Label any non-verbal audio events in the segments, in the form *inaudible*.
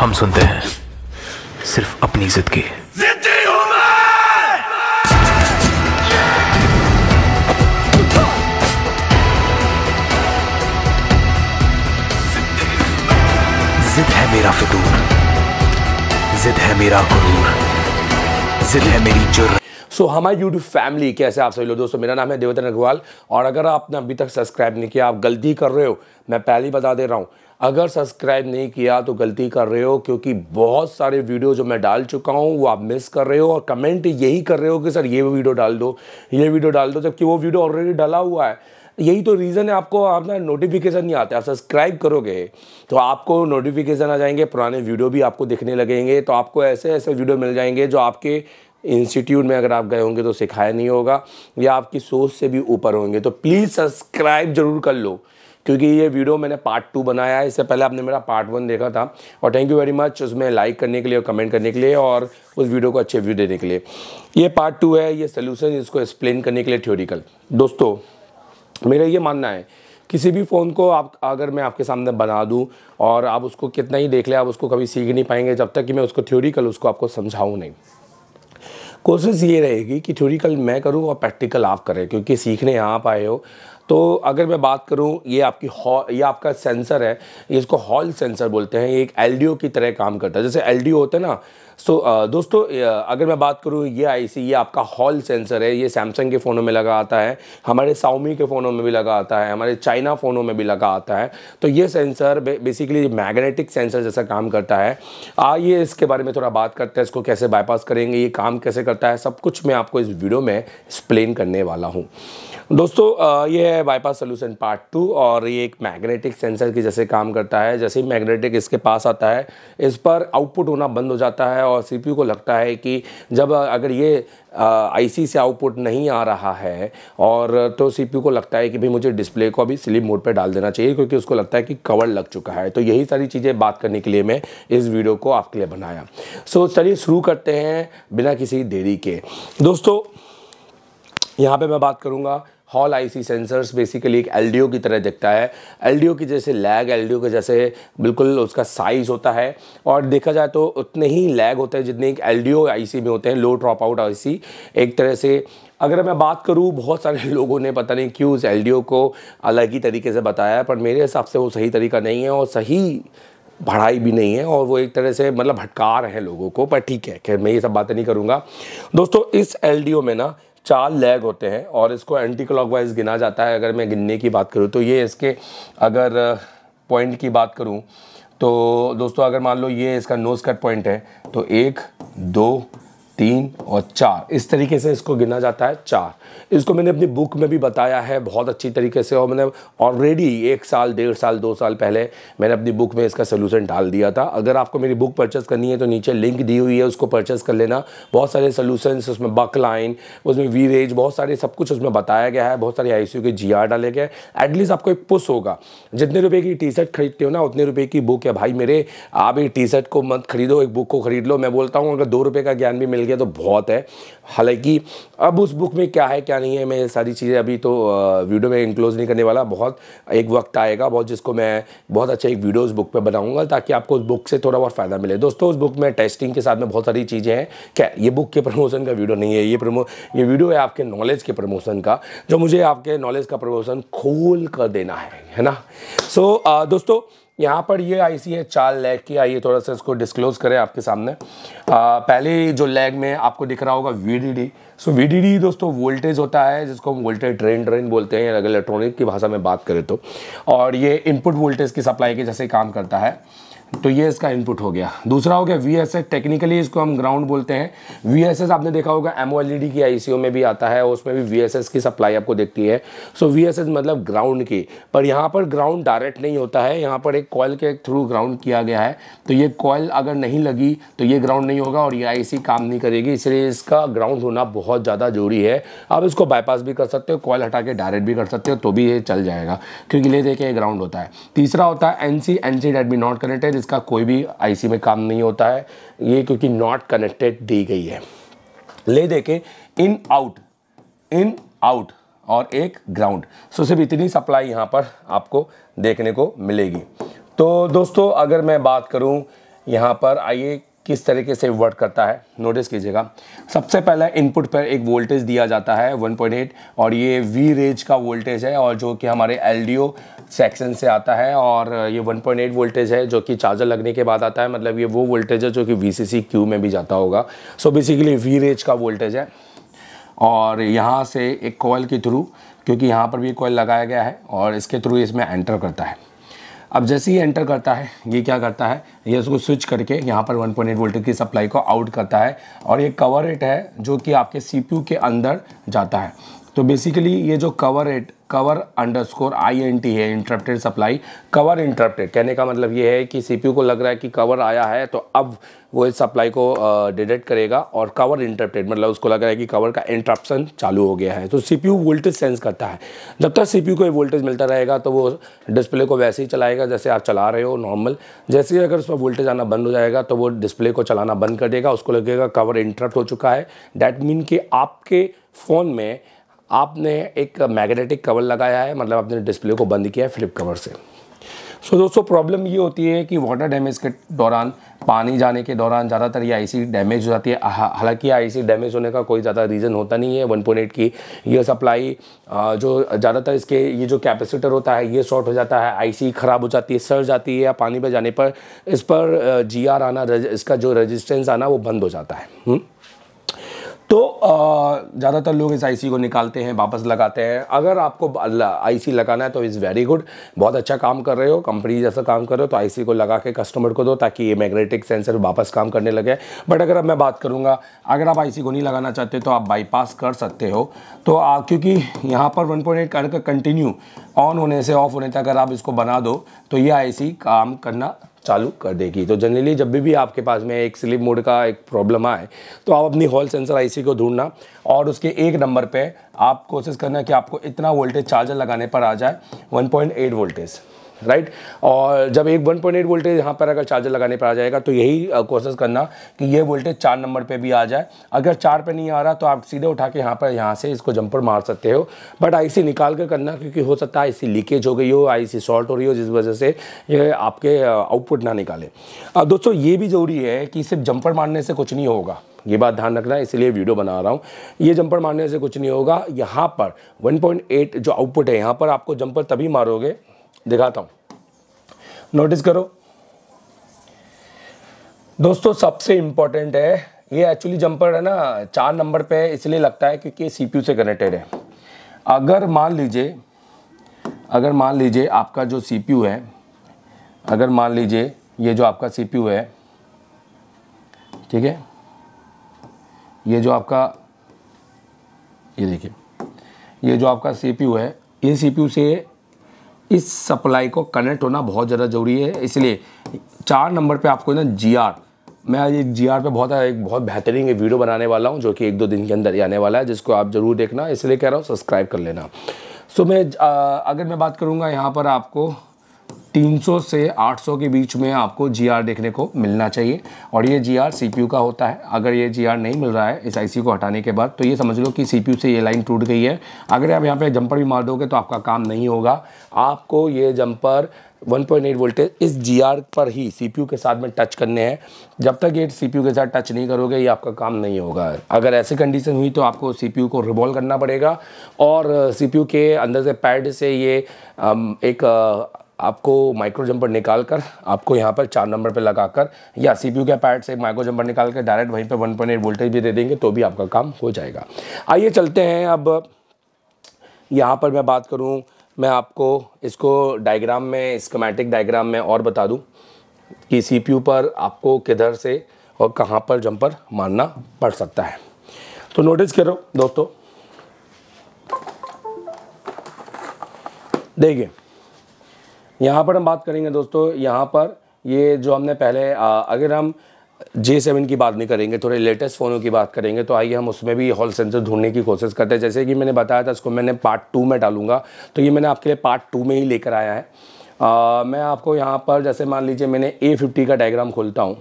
हम सुनते हैं सिर्फ अपनी जिद की जिद है मेरा फितूर जिद है मेरा गुरूर जिद है मेरी जुर सो so, हमारी यूट्यूब फैमिली कैसे आप सभी लोग दोस्तों मेरा नाम है देवेंद्र अग्रवाल और अगर आपने अभी तक सब्सक्राइब नहीं किया आप गलती कर रहे हो मैं पहले ही बता दे रहा हूँ अगर सब्सक्राइब नहीं किया तो गलती कर रहे हो क्योंकि बहुत सारे वीडियो जो मैं डाल चुका हूँ वो आप मिस कर रहे हो और कमेंट यही कर रहे हो कि सर ये वीडियो डाल दो ये वीडियो डाल दो जबकि वो वीडियो ऑलरेडी डाला हुआ है यही तो रीज़न है आपको अपना नोटिफिकेशन नहीं आता आप सब्सक्राइब करोगे तो आपको नोटिफिकेशन आ जाएंगे पुराने वीडियो भी आपको दिखने लगेंगे तो आपको ऐसे ऐसे वीडियो मिल जाएंगे जो आपके इंस्टीट्यूट में अगर आप गए होंगे तो सिखाया नहीं होगा या आपकी सोच से भी ऊपर होंगे तो प्लीज़ सब्सक्राइब जरूर कर लो क्योंकि ये वीडियो मैंने पार्ट टू बनाया है इससे पहले आपने मेरा पार्ट वन देखा था और थैंक यू वेरी मच उसमें लाइक करने के लिए और कमेंट करने के लिए और उस वीडियो को अच्छे व्यू देने के लिए ये पार्ट टू है ये सोल्यूशन इसको एक्सप्लेन करने के लिए थ्योरिकल दोस्तों मेरा ये मानना है किसी भी फ़ोन को आप अगर मैं आपके सामने बना दूं और आप उसको कितना ही देख लें आप उसको कभी सीख नहीं पाएंगे जब तक कि मैं उसको थ्योरिकल उसको आपको समझाऊँ नहीं कोशिश ये रहेगी कि थ्योरिकल मैं करूँ और प्रैक्टिकल आप करें क्योंकि सीखने आप आए हो तो अगर मैं बात करूं ये आपकी हॉ ये आपका सेंसर है इसको हॉल सेंसर बोलते हैं ये एक एलडीओ की तरह काम करता है जैसे एलडीओ होता है ना सो so, दोस्तों अगर मैं बात करूँ ये आईसी ये आपका हॉल सेंसर है ये सैमसंग के फ़ोनों में लगा आता है हमारे साउमी के फ़ोनों में भी लगा आता है हमारे चाइना फ़ोनों में भी लगा आता है तो ये सेंसर बेसिकली मैग्नेटिक सेंसर जैसा काम करता है आइए इसके बारे में थोड़ा बात करते हैं इसको कैसे बाईपास करेंगे ये काम कैसे करता है सब कुछ मैं आपको इस वीडियो में एक्सप्लेन करने वाला हूँ दोस्तों ये है बाईपास सोल्यूशन पार्ट टू और ये एक मैग्नेटिक सेंसर की जैसे काम करता है जैसे ही मैग्नेटिक इसके पास आता है इस पर आउटपुट होना बंद हो जाता है और सीपीयू को लगता है कि जब अगर ये आईसी से आउटपुट नहीं आ रहा है और तो सीपीयू को लगता है कि भाई मुझे डिस्प्ले को अभी स्लीप मोड पर डाल देना चाहिए क्योंकि उसको लगता है कि कवर लग चुका है तो यही सारी चीज़ें बात करने के लिए मैं इस वीडियो को आपके लिए बनाया सो so, चलिए शुरू करते हैं बिना किसी देरी के दोस्तों यहाँ पे मैं बात करूँगा हॉल आईसी सेंसर्स बेसिकली एक एलडीओ की तरह दिखता है एलडीओ की जैसे लैग एलडीओ के जैसे बिल्कुल उसका साइज़ होता है और देखा जाए तो उतने ही लैग होते हैं जितने एक एलडीओ आईसी में होते हैं लो ड्रॉप आउट आईसी एक तरह से अगर मैं बात करूँ बहुत सारे *laughs* लोगों ने पता नहीं क्यों उस एल को अलग ही तरीके से बताया पर मेरे हिसाब से वो सही तरीका नहीं है और सही बढ़ाई भी नहीं है और वो एक तरह से मतलब भटका रहे हैं लोगों को पर ठीक है खैर मैं ये सब बातें नहीं करूँगा दोस्तों इस एल में ना चार लेग होते हैं और इसको एंटी क्लॉकवाइज गिना जाता है अगर मैं गिनने की बात करूँ तो ये इसके अगर पॉइंट uh, की बात करूँ तो दोस्तों अगर मान लो ये इसका नोज कट पॉइंट है तो एक दो तीन और चार इस तरीके से इसको गिना जाता है चार इसको मैंने अपनी बुक में भी बताया है बहुत अच्छी तरीके से और मैंने ऑलरेडी एक साल डेढ़ साल दो साल पहले मैंने अपनी बुक में इसका सोल्यूशन डाल दिया था अगर आपको मेरी बुक परचेस करनी है तो नीचे लिंक दी हुई है उसको परचेस कर लेना बहुत सारे सोल्यूशन उसमें बक लाइन उसमें वी रेज बहुत सारे सब कुछ उसमें बताया गया है बहुत सारे आई के जी डाले गए एटलीस्ट आपको एक पुस होगा जितने रुपये की टी शर्ट खरीदते हो ना उतने रुपये की बुक है भाई मेरे आप एक टी शर्ट को मत खरीदो एक बुक को खरीद लो मैं बोलता हूँ अगर दो रुपये का ज्ञान भी मिल गया तो बहुत है हालांकि अब उस बुक में क्या है क्या नहीं है मैं सारी चीज़ें अभी तो वीडियो में इंक्लोज नहीं करने वाला बहुत एक वक्त आएगा बहुत जिसको मैं बहुत अच्छा एक वीडियो उस बुक पे बनाऊंगा ताकि आपको उस बुक से थोड़ा बहुत फ़ायदा मिले दोस्तों उस बुक में टेस्टिंग के साथ में बहुत सारी चीज़ें हैं क्या ये बुक के प्रमोशन का वीडियो नहीं है ये प्रमो ये वीडियो है आपके नॉलेज के प्रमोशन का जो मुझे आपके नॉलेज का प्रमोशन खोल कर देना है है ना सो so, दोस्तों यहाँ पर ये आई सी है चार लैग की आइए थोड़ा सा इसको डिस्क्लोज करें आपके सामने आ, पहले जो लैग में आपको दिख रहा होगा वी सो डी डी दोस्तों वोल्टेज होता है जिसको हम वोल्टेज ड्रेन ड्रेन बोलते हैं अगर इलेक्ट्रॉनिक की भाषा में बात करें तो और ये इनपुट वोल्टेज की सप्लाई के जैसे काम करता है तो ये इसका इनपुट हो गया दूसरा हो गया वी एस एस टेक्निकली इसको हम ग्राउंड बोलते हैं वी एस एस आपने देखा होगा एम एल की आई में भी आता है उसमें भी वी एस एस की सप्लाई आपको देखती है सो वी एस एस मतलब ग्राउंड की पर यहाँ पर ग्राउंड डायरेक्ट नहीं होता है यहाँ पर एक कॉयल के थ्रू ग्राउंड किया गया है तो ये कॉयल अगर नहीं लगी तो ये ग्राउंड नहीं होगा और ये आई काम नहीं करेगी इसलिए इसका ग्राउंड होना बहुत ज़्यादा जरूरी है आप इसको बाईपास भी कर सकते हो कॉयल हटा के डायरेक्ट भी कर सकते हो तो भी ये चल जाएगा क्योंकि ले देखिए ग्राउंड होता है तीसरा होता है N C N C that be not connected फिर इसका कोई भी आईसी में काम नहीं होता है ये क्योंकि नॉट कनेक्टेड दी गई है ले देखे इन आउट इन आउट और एक ग्राउंड सो सिर्फ इतनी सप्लाई यहाँ पर आपको देखने को मिलेगी तो दोस्तों अगर मैं बात करूँ यहाँ पर आइए किस तरीके से वर्क करता है नोटिस कीजिएगा सबसे पहले इनपुट पर एक वोल्टेज दिया जाता है 1.8 और ये वी रेंज का वोल्टेज है और जो कि हमारे एल सेक्शन से आता है और ये 1.8 वोल्टेज है जो कि चार्जर लगने के बाद आता है मतलब ये वो वोल्टेज है जो कि वी क्यू में भी जाता होगा सो बेसिकली वी रेज का वोल्टेज है और यहाँ से एक कॉयल के थ्रू क्योंकि यहाँ पर भी कॉयल लगाया गया है और इसके थ्रू इसमें एंटर करता है अब जैसे ही एंटर करता है ये क्या करता है ये उसको स्विच करके यहाँ पर 1.8 पॉइंट वोल्टेज की सप्लाई को आउट करता है और ये कवर रेट है जो कि आपके सीपीयू के अंदर जाता है तो बेसिकली ये जो cover at cover underscore I N T है इंटरप्टेड सप्लाई कवर इंटरप्टेड कहने का मतलब ये है कि सी पी यू को लग रहा है कि कवर आया है तो अब वो इस सप्लाई को डिटेक्ट करेगा और कवर इंटरप्टेड मतलब उसको लग रहा है कि कवर का इंटरप्शन चालू हो गया है तो C P U voltage sense करता है जब तक सी पी यू को वोल्टेज मिलता रहेगा तो वो डिस्प्ले को वैसे ही चलाएगा जैसे आप चला रहे हो नॉर्मल जैसे ही अगर उस पर वोल्टेज आना बंद हो जाएगा तो वो डिस्प्ले को चलाना बंद कर देगा उसको लगेगा कवर इंटरप्ट हो चुका है डैट मीन कि आपके फ़ोन में आपने एक मैग्नेटिक कवर लगाया है मतलब आपने डिस्प्ले को बंद किया है फ्लिप कवर से सो so, दोस्तों प्रॉब्लम ये होती है कि वाटर डैमेज के दौरान पानी जाने के दौरान ज़्यादातर ये आईसी डैमेज हो जाती है हालांकि आईसी डैमेज होने का कोई ज़्यादा रीज़न होता नहीं है 1.8 की ये सप्लाई जो ज़्यादातर इसके ये जो कैपेसिटर होता है ये शॉर्ट हो जाता है आईसी ख़राब हो जाती है सड़ जाती है या पानी पर जाने पर इस पर जी आना इसका जो रजिस्टेंस आना वो बंद हो जाता है हुँ? तो ज़्यादातर लोग इस आईसी को निकालते हैं वापस लगाते हैं अगर आपको आईसी लगाना है तो इज़ वेरी गुड बहुत अच्छा काम कर रहे हो कंपनी जैसा काम कर रहे हो तो आईसी को लगा के कस्टमर को दो ताकि ये मैग्नेटिक सेंसर वापस काम करने लगे बट अगर अब मैं बात करूँगा अगर आप आईसी को नहीं लगाना चाहते तो आप बाईपास कर सकते हो तो आ, क्योंकि यहाँ पर वन पॉइंट का कंटिन्यू ऑन होने से ऑफ होने तक अगर आप इसको बना दो तो ये आई काम करना चालू कर देगी तो जनरली जब भी, भी आपके पास में एक स्लिप मोड का एक प्रॉब्लम आए तो आप अपनी हॉल सेंसर आईसी को ढूंढना और उसके एक नंबर पे आप कोशिश करना कि आपको इतना वोल्टेज चार्जर लगाने पर आ जाए 1.8 वोल्टेज राइट और जब एक 1.8 पॉइंट वोल्टेज यहाँ पर अगर चार्जर लगाने पर आ जाएगा तो यही कोशिश करना कि ये वोल्टेज चार नंबर पे भी आ जाए अगर चार पे नहीं आ रहा तो आप सीधे उठा के यहाँ पर यहाँ से इसको जंपर मार सकते हो बट आईसी निकाल कर करना क्योंकि हो सकता है आईसी लीकेज हो गई हो आईसी शॉर्ट हो रही हो जिस वजह से ये आपके आउटपुट ना निकाले दोस्तों ये भी ज़रूरी है कि सिर्फ जंपर मारने से कुछ नहीं होगा ये बात ध्यान रखना है इसलिए वीडियो बना रहा हूँ ये जंपर मारने से कुछ नहीं होगा यहाँ पर 1.8 जो आउटपुट है यहाँ पर आपको जंपर तभी मारोगे दिखाता हूं नोटिस करो दोस्तों सबसे इंपॉर्टेंट है ये एक्चुअली जंपर है ना चार नंबर पे इसलिए लगता है क्योंकि सीपीयू से कनेक्टेड है अगर मान लीजिए अगर मान लीजिए आपका जो सीपीयू है अगर मान लीजिए ये जो आपका सीपीयू है ठीक है ये जो आपका ये देखिए ये जो आपका सीपीयू है ये सीपीयू से इस सप्लाई को कनेक्ट होना बहुत ज़्यादा ज़रूरी है इसलिए चार नंबर पे आपको ना जी आर मैं एक जी आर पर बहुत एक बहुत बेहतरीन वीडियो बनाने वाला हूँ जो कि एक दो दिन के अंदर ही आने वाला है जिसको आप ज़रूर देखना इसलिए कह रहा हूँ सब्सक्राइब कर लेना सो मैं अगर मैं बात करूँगा यहाँ पर आपको 300 से 800 के बीच में आपको जीआर देखने को मिलना चाहिए और ये जीआर सीपीयू का होता है अगर ये जीआर नहीं मिल रहा है इस आईसी को हटाने के बाद तो ये समझ लो कि सीपीयू से ये लाइन टूट गई है अगर आप यहाँ पे जंपर भी मार दोगे तो आपका काम नहीं होगा आपको ये जंपर 1.8 वोल्टेज इस जी पर ही सी के साथ में टच करने हैं जब तक ये सी के साथ टच नहीं करोगे ये आपका काम नहीं होगा अगर ऐसी कंडीशन हुई तो आपको सी को रिवॉल्व करना पड़ेगा और सी के अंदर से पैड से ये एक आपको माइक्रो जंपर निकाल कर आपको यहाँ पर चार नंबर पे लगाकर या सीपीयू के पैड से माइक्रो जंपर निकाल कर डायरेक्ट वहीं पर वन पॉइंट वोल्टेज भी दे देंगे तो भी आपका काम हो जाएगा आइए चलते हैं अब यहाँ पर मैं बात करूँ मैं आपको इसको डायग्राम में स्कमेटिक डायग्राम में और बता दूँ कि सी पर आपको किधर से और कहाँ पर जंपर मारना पड़ सकता है तो नोटिस करो दोस्तों देखिए यहाँ पर हम बात करेंगे दोस्तों यहाँ पर ये जो हमने पहले आ, अगर हम जे सेवन की बात नहीं करेंगे थोड़े लेटेस्ट फ़ोनों की बात करेंगे तो आइए हम उसमें भी हॉल सेंसर ढूंढने की कोशिश करते हैं जैसे कि मैंने बताया था इसको मैंने पार्ट टू में डालूंगा तो ये मैंने आपके लिए पार्ट टू में ही लेकर आया है आ, मैं आपको यहाँ पर जैसे मान लीजिए मैंने ए फिफ्टी का डायग्राम खोलता हूँ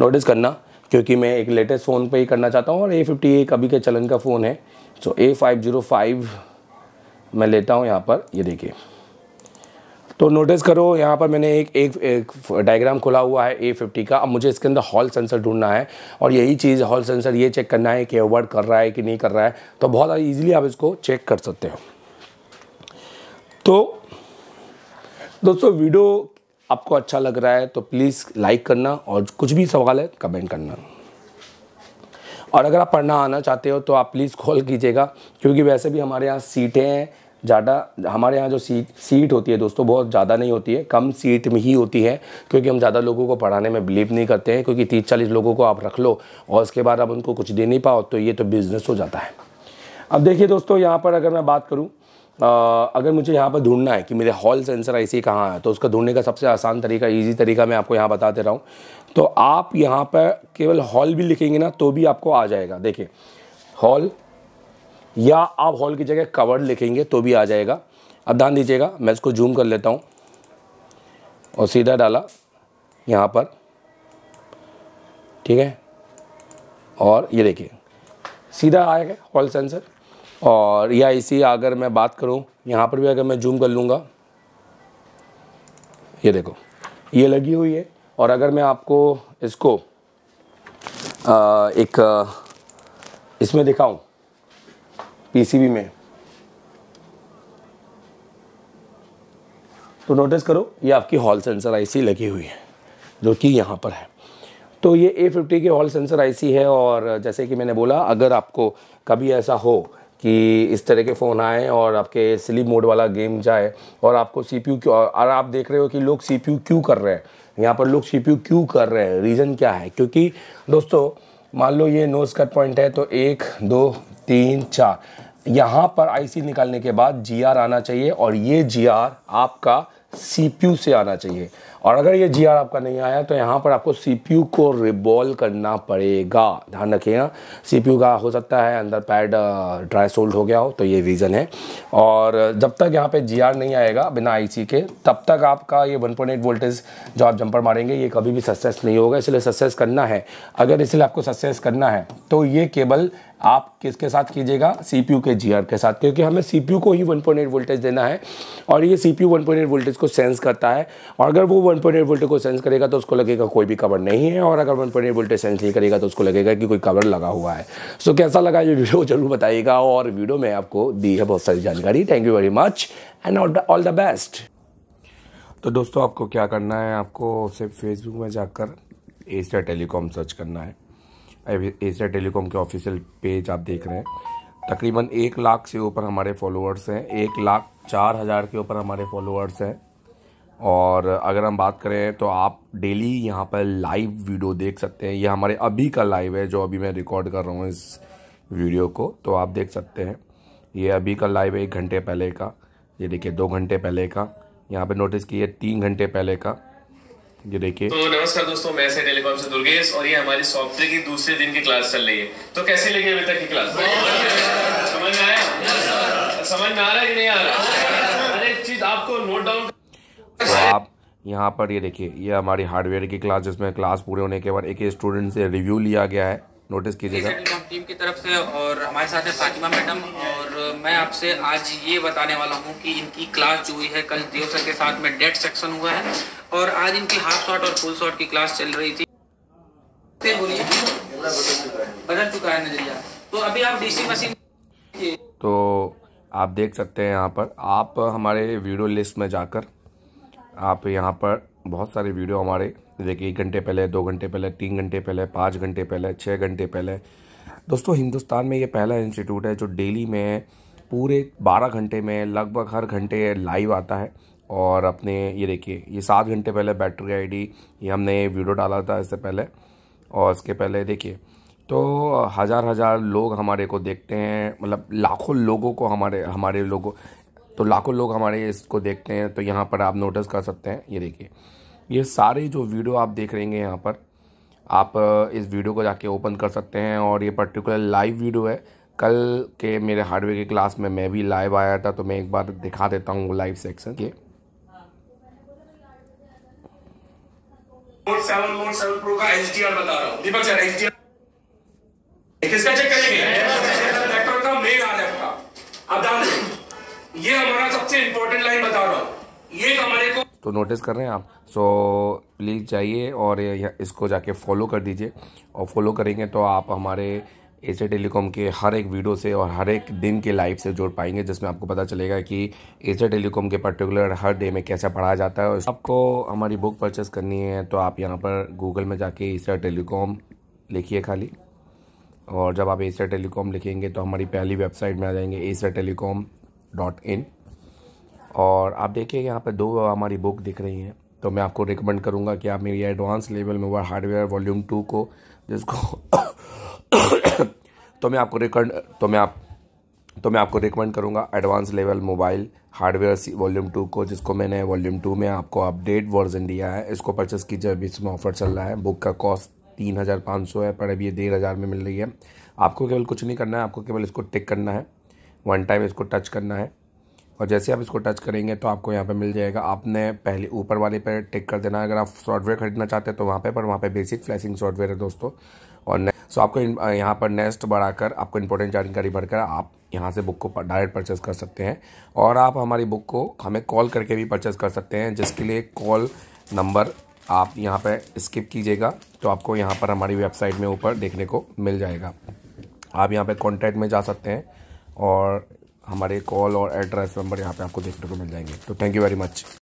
नोटिस करना क्योंकि मैं एक लेटेस्ट फ़ोन पर ही करना चाहता हूँ और ए फिफ्टी एक अभी के चलन का फ़ोन है so A five zero five मैं लेता हूँ यहाँ पर ये देखिए तो नोटिस करो यहाँ पर मैंने एक एक, एक डायग्राम खोला हुआ है ए फिफ्टी का अब मुझे इसके अंदर हॉल सेंसर ढूंढना है और यही चीज़ हॉल सेंसर ये चेक करना है कि वर्ड कर रहा है कि नहीं कर रहा है तो बहुत ईजिली आप इसको चेक कर सकते हो तो दोस्तों वीडियो आपको अच्छा लग रहा है तो प्लीज़ लाइक करना और कुछ भी सवाल है कमेंट करना और अगर आप पढ़ना आना चाहते हो तो आप प्लीज़ कॉल कीजिएगा क्योंकि वैसे भी हमारे यहाँ सीटें हैं ज़्यादा हमारे यहाँ जो सीट सीट होती है दोस्तों बहुत ज़्यादा नहीं होती है कम सीट में ही होती है क्योंकि हम ज़्यादा लोगों को पढ़ाने में बिलीव नहीं करते हैं क्योंकि तीस चालीस लोगों को आप रख लो और उसके बाद आप उनको कुछ दे नहीं पाओ तो ये तो बिज़नेस हो जाता है अब देखिए दोस्तों यहाँ पर अगर मैं बात करूँ अगर मुझे यहाँ पर ढूंढना है कि मेरे हॉल सेंसर आई सी कहाँ है तो उसका ढूंढने का सबसे आसान तरीका इजी तरीका मैं आपको यहाँ बता दे रहा हूँ तो आप यहाँ पर केवल हॉल भी लिखेंगे ना तो भी आपको आ जाएगा देखिए हॉल या आप हॉल की जगह कवर्ड लिखेंगे तो भी आ जाएगा अब ध्यान दीजिएगा मैं इसको जूम कर लेता हूँ और सीधा डाला यहाँ पर ठीक है और ये देखिए सीधा आएगा हॉल सेंसर और या इसी अगर मैं बात करूँ यहाँ पर भी अगर मैं जूम कर लूँगा ये देखो ये लगी हुई है और अगर मैं आपको इसको आ, एक आ, इसमें दिखाऊँ पीसीबी में तो नोटिस करो ये आपकी हॉल सेंसर आईसी लगी हुई है जो कि यहाँ पर है तो ये ए फिफ्टी के हॉल सेंसर आईसी है और जैसे कि मैंने बोला अगर आपको कभी ऐसा हो कि इस तरह के फ़ोन आए और आपके स्लीप मोड वाला गेम जाए और आपको सी पी क्यू और आप देख रहे हो कि लोग सी पी क्यों कर रहे हैं यहाँ पर लोग सी पी क्यों कर रहे हैं रीज़न क्या है क्योंकि दोस्तों मान लो ये नोज कट पॉइंट है तो एक दो तीन चार यहाँ पर आईसी निकालने के बाद जीआर आना चाहिए और ये जीआर आपका सीपीयू से आना चाहिए और अगर ये जीआर आपका नहीं आया तो यहाँ पर आपको सीपीयू को रिबॉल करना पड़ेगा ध्यान रखिएगा सीपीयू का हो सकता है अंदर पैड ड्राई सोल्ड हो गया हो तो ये रीज़न है और जब तक यहाँ पे जीआर नहीं आएगा बिना आईसी के तब तक आपका ये 1.8 वोल्टेज जो आप जंपर मारेंगे ये कभी भी सक्सेस नहीं होगा इसलिए सक्सेस करना है अगर इसलिए आपको सक्सेस करना है तो ये केबल आप किसके साथ कीजिएगा सीपीयू के जीआर के साथ क्योंकि हमें सीपीयू को ही 1.8 वोल्टेज देना है और ये सीपीयू 1.8 वोल्टेज को सेंस करता है और अगर वो 1.8 वोल्टेज को सेंस करेगा तो उसको लगेगा कोई भी कवर नहीं है और अगर 1.8 वोल्टेज सेंस नहीं करेगा तो उसको लगेगा कि कोई कवर लगा हुआ है सो कैसा लगा ये वीडियो *laughs* जरूर बताइएगा और वीडियो में आपको दी है बहुत सारी जानकारी thank you very much and all the best तो दोस्तों आपको क्या करना है आपको सिर्फ फेसबुक में जाकर एशिया टेलीकॉम सर्च करना है एशिया टेलीकॉम के ऑफिशियल पेज आप देख रहे हैं तकरीबन एक लाख से ऊपर हमारे फॉलोअर्स हैं एक लाख चार हज़ार के ऊपर हमारे फॉलोअर्स हैं और अगर हम बात करें तो आप डेली यहाँ पर लाइव वीडियो देख सकते हैं ये हमारे अभी का लाइव है जो अभी मैं रिकॉर्ड कर रहा हूँ इस वीडियो को तो आप देख सकते हैं ये अभी का लाइव है एक घंटे पहले का ये देखिए दो घंटे पहले का यहाँ पे नोटिस किए तीन घंटे पहले का ये देखिए तो नमस्कार दोस्तों मैं से टेलीकॉम से दुर्गेश और ये हमारी सॉफ्टवेयर की दूसरे दिन की क्लास चल रही है तो कैसे लगी अभी तक की क्लास समझ में आया समझ में आ रहा है कि नहीं आ रहा अरे चीज आपको नोट तो डाउन आप यहाँ पर ये देखिए ये हमारी हार्डवेयर की क्लास जिसमें क्लास पूरे होने के बाद एक स्टूडेंट से रिव्यू लिया गया है नोटिस कीजिएगा टीम की तरफ से और हमारे साथ है फातिमा मैडम और मैं आपसे आज ये बताने वाला हूँ कि इनकी क्लास जो हुई है कल देव सर के साथ में डेड सेक्शन हुआ है और आज इनकी हाफ शॉट और फुल शॉट की क्लास चल रही थी बोलिए बदल चुका है नजरिया तो अभी आप डीसी मशीन तो आप देख सकते हैं यहाँ पर आप हमारे वीडियो लिस्ट में जाकर आप यहाँ पर बहुत सारे वीडियो हमारे जैसे कि एक घंटे पहले दो घंटे पहले तीन घंटे पहले पाँच घंटे पहले छः घंटे पहले दोस्तों हिंदुस्तान में ये पहला इंस्टीट्यूट है जो डेली में पूरे बारह घंटे में लगभग हर घंटे लाइव आता है और अपने ये देखिए ये सात घंटे पहले बैटरी आईडी ये हमने वीडियो डाला था इससे पहले और इसके पहले देखिए तो हज़ार हज़ार लोग हमारे को देखते हैं मतलब लाखों लोगों को हमारे हमारे लोगों तो लाखों लोग हमारे इसको देखते हैं तो यहाँ पर आप नोटिस कर सकते हैं ये देखिए ये सारे जो वीडियो आप देख रहे हैं यहाँ पर आप इस वीडियो को जाके ओपन कर सकते हैं और ये पर्टिकुलर लाइव वीडियो है कल के मेरे हार्डवेयर की क्लास में मैं भी लाइव आया था तो मैं एक बार दिखा देता हूँ लाइव सेक्शन के का बता रहा दीपक सर किसका चेक ट्रैक्टर का मेन आ जान ये हमारा सबसे इम्पोर्टेंट लाइन बता रहा हूँ ये हमारे को तो नोटिस कर रहे हैं आप सो प्लीज़ जाइए और इसको जाके फॉलो कर दीजिए और फॉलो करेंगे तो आप हमारे एच टेलीकॉम के हर एक वीडियो से और हर एक दिन के लाइव से जोड़ पाएंगे जिसमें आपको पता चलेगा कि एच टेलीकॉम के पर्टिकुलर हर डे में कैसा पढ़ाया जाता है और आपको हमारी बुक परचेस करनी है तो आप यहाँ पर गूगल में जाके एच टेलीकॉम लिखिए खाली और जब आप एसर टेलीकॉम लिखेंगे तो हमारी पहली वेबसाइट में आ जाएंगे एसर टेलीकॉम डॉट इन और आप देखिए यहाँ पर दो हमारी बुक दिख रही हैं तो मैं आपको रिकमेंड करूँगा कि आप मेरी एडवांस लेवल में हुआ हार्डवेयर वॉल्यूम टू को जिसको *coughs* तो मैं आपको रिकमेंड तो मैं आप तो मैं आपको रिकमेंड करूँगा advance level mobile hardware volume two को जिसको मैंने वॉल्यूम टू में आपको अपडेट वर्जन दिया है इसको परचेस कीजिए अभी इसमें ऑफर चल रहा है बुक का कॉस्ट तीन हज़ार पाँच सौ है पर अभी ये डेढ़ हज़ार में मिल रही है आपको केवल कुछ नहीं करना है आपको केवल इसको टिक करना है वन टाइम इसको टच करना है और जैसे आप इसको टच करेंगे तो आपको यहाँ पे मिल जाएगा आपने पहले ऊपर वाले पे टिक कर देना है अगर आप सॉफ्टवेयर खरीदना चाहते हैं तो वहाँ पे पर वहाँ पे बेसिक फ्लैशिंग सॉफ्टवेयर है दोस्तों और सो आपको यहाँ पर नेस्ट बढ़ाकर आपको इंपॉर्टेंट जानकारी बढ़कर आप यहाँ से बुक को डायरेक्ट परचेस कर सकते हैं और आप हमारी बुक को हमें कॉल करके भी परचेस कर सकते हैं जिसके लिए कॉल नंबर आप यहाँ पर स्किप कीजिएगा तो आपको यहाँ पर हमारी वेबसाइट में ऊपर देखने को मिल जाएगा आप यहाँ पर कॉन्टैक्ट में जा सकते हैं और हमारे कॉल और एड्रेस नंबर यहाँ पे आपको देखने को मिल जाएंगे तो थैंक यू वेरी मच